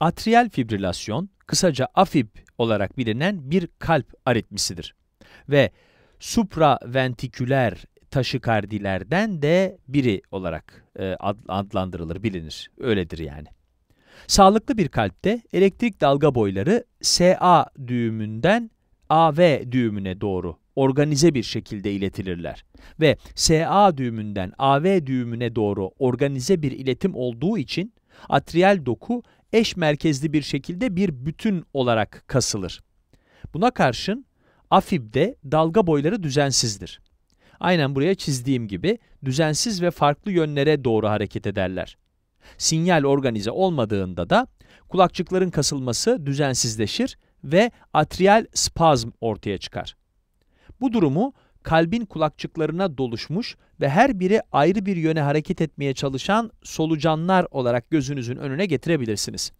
Atriyel fibrilasyon, kısaca AFib olarak bilinen bir kalp aritmisidir ve supraventiküler taşikardilerden de biri olarak e, adlandırılır, bilinir. Öyledir yani. Sağlıklı bir kalpte elektrik dalga boyları SA düğümünden AV düğümüne doğru organize bir şekilde iletilirler ve SA düğümünden AV düğümüne doğru organize bir iletim olduğu için atriyel doku eş merkezli bir şekilde bir bütün olarak kasılır. Buna karşın afibde dalga boyları düzensizdir. Aynen buraya çizdiğim gibi düzensiz ve farklı yönlere doğru hareket ederler. Sinyal organize olmadığında da kulakçıkların kasılması düzensizleşir ve atrial spazm ortaya çıkar. Bu durumu kalbin kulakçıklarına doluşmuş ve her biri ayrı bir yöne hareket etmeye çalışan solucanlar olarak gözünüzün önüne getirebilirsiniz.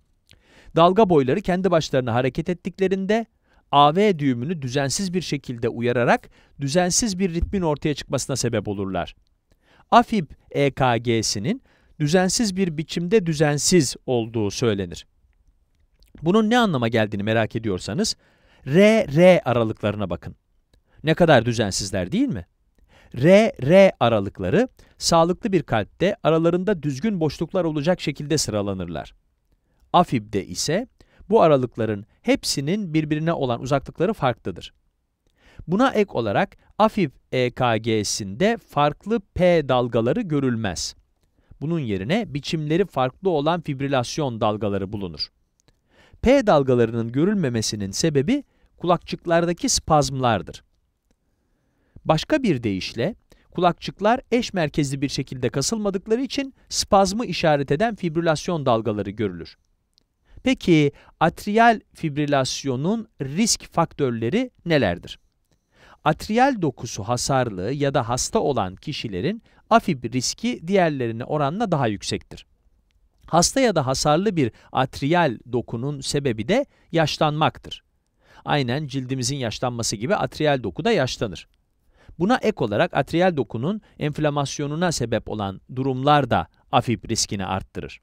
Dalga boyları kendi başlarına hareket ettiklerinde AV düğümünü düzensiz bir şekilde uyararak düzensiz bir ritmin ortaya çıkmasına sebep olurlar. AFib EKG'sinin düzensiz bir biçimde düzensiz olduğu söylenir. Bunun ne anlama geldiğini merak ediyorsanız, RR aralıklarına bakın. Ne kadar düzensizler değil mi? R-R aralıkları sağlıklı bir kalpte aralarında düzgün boşluklar olacak şekilde sıralanırlar. Afib'de ise bu aralıkların hepsinin birbirine olan uzaklıkları farklıdır. Buna ek olarak AFIB EKG'sinde farklı P dalgaları görülmez. Bunun yerine biçimleri farklı olan fibrilasyon dalgaları bulunur. P dalgalarının görülmemesinin sebebi kulakçıklardaki spazmlardır. Başka bir deyişle kulakçıklar eş merkezli bir şekilde kasılmadıkları için spazmı işaret eden fibrilasyon dalgaları görülür. Peki atrial fibrilasyonun risk faktörleri nelerdir? Atrial dokusu hasarlı ya da hasta olan kişilerin afib riski diğerlerine oranla daha yüksektir. Hasta ya da hasarlı bir atrial dokunun sebebi de yaşlanmaktır. Aynen cildimizin yaşlanması gibi atrial doku da yaşlanır. Buna ek olarak atriyel dokunun enflamasyonuna sebep olan durumlar da afib riskini arttırır.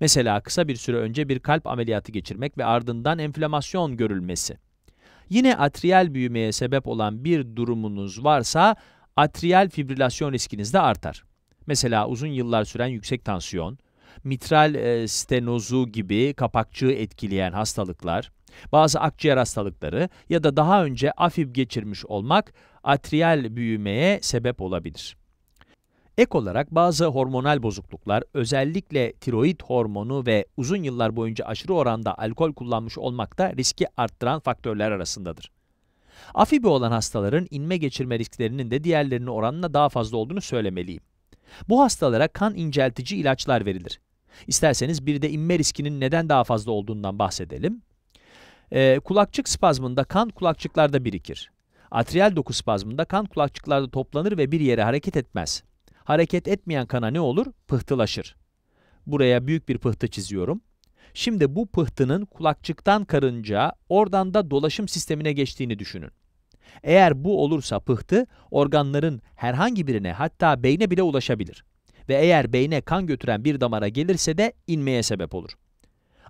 Mesela kısa bir süre önce bir kalp ameliyatı geçirmek ve ardından enflamasyon görülmesi. Yine atriyel büyümeye sebep olan bir durumunuz varsa atriyel fibrilasyon riskiniz de artar. Mesela uzun yıllar süren yüksek tansiyon, mitral e, stenozu gibi kapakçığı etkileyen hastalıklar, bazı akciğer hastalıkları ya da daha önce afib geçirmiş olmak atriyal büyümeye sebep olabilir. Ek olarak bazı hormonal bozukluklar, özellikle tiroid hormonu ve uzun yıllar boyunca aşırı oranda alkol kullanmış olmak da riski arttıran faktörler arasındadır. Afibi olan hastaların inme geçirme risklerinin de diğerlerinin oranına daha fazla olduğunu söylemeliyim. Bu hastalara kan inceltici ilaçlar verilir. İsterseniz bir de inme riskinin neden daha fazla olduğundan bahsedelim. Ee, kulakçık spazmında kan kulakçıklarda birikir atrial doku spazmında kan kulakçıklarda toplanır ve bir yere hareket etmez. Hareket etmeyen kana ne olur? Pıhtılaşır. Buraya büyük bir pıhtı çiziyorum. Şimdi bu pıhtının kulakçıktan karınca, oradan da dolaşım sistemine geçtiğini düşünün. Eğer bu olursa pıhtı, organların herhangi birine hatta beyne bile ulaşabilir. Ve eğer beyne kan götüren bir damara gelirse de inmeye sebep olur.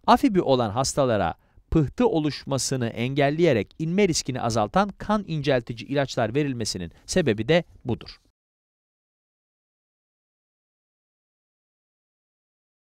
Afibi olan hastalara pıhtı oluşmasını engelleyerek inme riskini azaltan kan inceltici ilaçlar verilmesinin sebebi de budur.